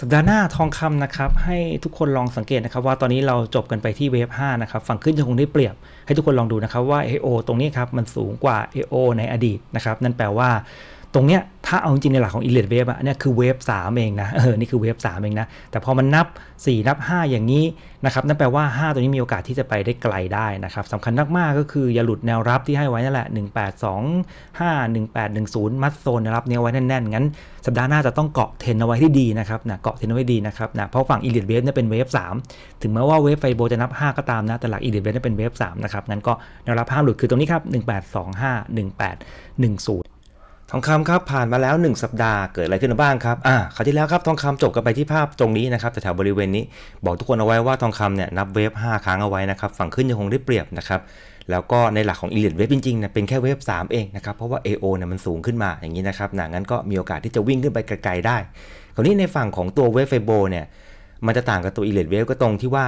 สัปดาห์หน้าทองคำนะครับ ให้ทุกคนลองสังเกตนะครับ ว่าตอนนี้เราจบกันไปที่เวฟ 5 นะครับ ฝั่งขึ้นยังคงได้เปรียบ ให้ทุกคนลองดูนะครับว่า AO ตรงนี้ครับมันสูงกว่า AO ในอดีตนะครับนั่นแปลว่า ตรงเนี้ยถ้าเอาจริงในหลักของอิเลดเวฟอ่ะเนี่ยคือเวฟสามเองนะ เออ นี่คือเวฟสามเองนะ แต่พอมันนับ 4 นับ 5 อย่างนี้นะครับนั่นแปลว่า 5 ตัวนี้มีโอกาสที่จะไปได้ไกลได้นะครับสำคัญมากๆก็คืออย่าหลุดแนวรับที่ให้ไว้นั่นแหละ1825 1810 มัดโซนแนวรับเนี่ยไว้แน่นๆ งั้นสัปดาห์หน้าจะต้องเกาะเทนเอาไว้ที่ดีนะครับนะเกาะเทนเอาไว้ดีนะครับนะเพราะฝั่งอิเลดเวฟเนี่ยเป็นเวฟ3ถึงแม้ว่าเวฟไฟโบจะนับ5ก็ตามนะแต่หลักอิเลดเวฟเนี่ยเป็นเวฟ3นะครับงั้นก็แนวรับห้าหลุดคือตรงนี้ครับ1825 1810ทองคำครับ ผ่านมาแล้ว 1 สัปดาห์ เกิดอะไรขึ้นบ้างครับ อ่าคราวที่แล้วครับ ทองคำจบกันไปที่ภาพตรงนี้นะครับแถวบริเวณนี้บอกทุกคนเอาไว้ว่าทองคำเนี่ยนับเวฟ 5 ครั้งเอาไว้นะครับ ฝั่งขึ้นยังคงได้เปรียบนะครับ แล้วก็ในหลักของอีเลียดเวฟจริงๆเนี่ยเป็นแค่เวฟ 3 เองนะครับ เพราะว่า AO เนี่ยมันสูงขึ้นมาอย่างนี้นะครับหนางั้นก็มีโอกาสที่จะวิ่งขึ้นไปไกลๆได้ คราวนี้ในฝั่งของตัวเวฟไฟโบเนี่ยมันจะต่างกับตัวอีเลียดเวฟก็ตรงที่ว่า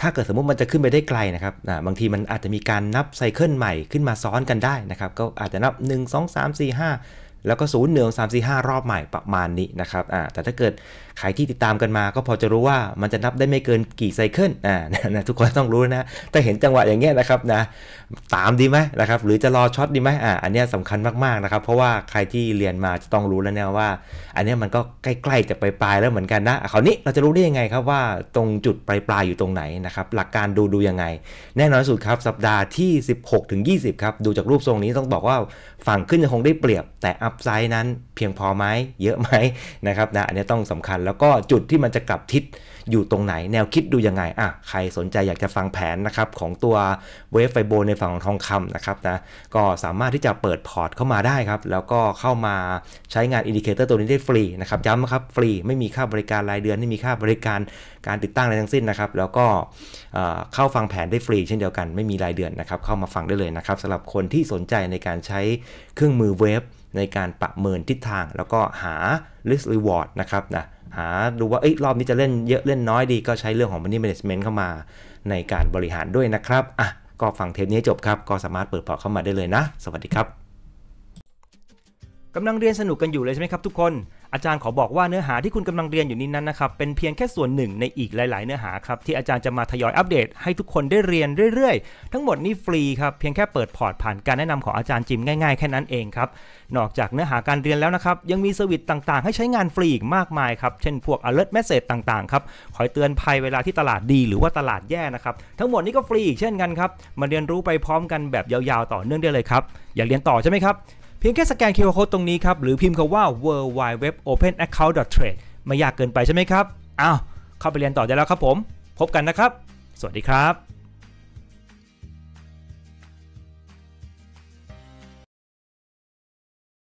ถ้าเกิดสมมติมันจะขึ้นไปได้ไกลนะครับ บางทีมันอาจจะมีการนับไซเคิลใหม่ขึ้นมาซ้อนกันได้นะครับ ก็อาจจะนับ 1 2 3 4 5แล้วก็ศูนย์หนึ่งสามสี่ห้ารอบใหม่ประมาณนี้นะครับ อ่า แต่ถ้าเกิดใครที่ติดตามกันมาก็พอจะรู้ว่ามันจะนับได้ไม่เกินกี่ไซเคิล อ่านะทุกคนต้องรู้นะ ถ้าเห็นจังหวะอย่างเงี้ยนะครับนะ ตามดีไหมนะครับ หรือจะรอช็อตดีไหมอ่า อันเนี้ยสำคัญมากๆนะครับ เพราะว่าใครที่เรียนมาจะต้องรู้แล้วเนี่ยว่า อันเนี้ยมันก็ใกล้ๆ จะไปลายแล้วเหมือนกันนะ คราวนี้เราจะรู้ได้ยังไงครับว่าตรงจุดปลายปลายอยู่ตรงไหนนะครับ หลักการดูดูยังไง แน่นอนสุดครับ สัปดาห์ที่ 16-20ครับ ดูจากรูปทรงนี้ต้องบอกว่าฝั่งขึ้นยังคงได้เปรียบแต่ัพไซด์นั้นเพียงพอไหมเยอะไหมนะครับนะอันนี้ต้องสำคัญแล้วก็จุดที่มันจะกลับทิศอยู่ตรงไหนแนวคิดดูยังไงอ่ะใครสนใจอยากจะฟังแผนนะครับของตัวเวฟไฟโบในฝั่งของทองคำนะครับนะก็สามารถที่จะเปิดพอร์ตเข้ามาได้ครับแล้วก็เข้ามาใช้งานอินดิเคเตอร์ตัวนี้ได้ฟรีนะครับ ย้ำนะครับฟรีไม่มีค่าบริการรายเดือน ไม่มีค่าบริการการติดตั้งอะไรทั้งสิ้นนะครับแล้วก็เข้าฟังแผนได้ฟรี เช่นเดียวกันไม่มีรายเดือนนะครับเข้ามาฟังได้เลยนะครับสำหรับคนที่สนใจในการใช้เครื่องมือเวฟในการประเมินทิศทางแล้วก็หา risk reward นะครับนะหาดูว่าไอ้รอบนี้จะเล่นเยอะเล่นน้อยดี ก็ใช้เรื่องของ money management เข้ามาในการบริหารด้วยนะครับ อ่ะ ก็ฟังเทปนี้จบครับ ก็สามารถเปิดพอเข้ามาได้เลยนะ สวัสดีครับกำลังเรียนสนุกกันอยู่เลยใช่ไหมครับทุกคนอาจารย์ขอบอกว่าเนื้อหาที่คุณกำลังเรียนอยู่นี้นั้นนะครับเป็นเพียงแค่ส่วนหนึ่งในอีกหลาย ๆ เนื้อหาครับที่อาจารย์จะมาทยอยอัปเดตให้ทุกคนได้เรียนเรื่อย ๆ ทั้งหมดนี้ฟรีครับเพียงแค่เปิดพอร์ตผ่านการแนะนำของอาจารย์จิมง่าย ๆ แค่นั้นเองครับนอกจากเนื้อหาการเรียนแล้วนะครับยังมีสวิตต่าง ๆ ให้ใช้งานฟรีอีกมากมายครับเช่นพวก alert message ต่าง ๆ ครับคอยเตือนภัยเวลาที่ตลาดดีหรือว่าตลาดแย่นะครับทั้งหมดนี้ก็ฟรีอีกเช่นกันครับมาเรียนรู้ไปพร้อมกันแบบยาว ๆ ต่อเนื่องได้เลยครับอยากเรียนต่อใช่ไหมครับเพียงแค่สแกน QR Code ตรงนี้ครับ หรือพิมพ์คำว่า world wide web open account trade ไม่ยากเกินไปใช่ไหมครับ อ้าวเข้าไปเรียนต่อได้แล้วครับผม พบกันนะครับ สวัสดีครับ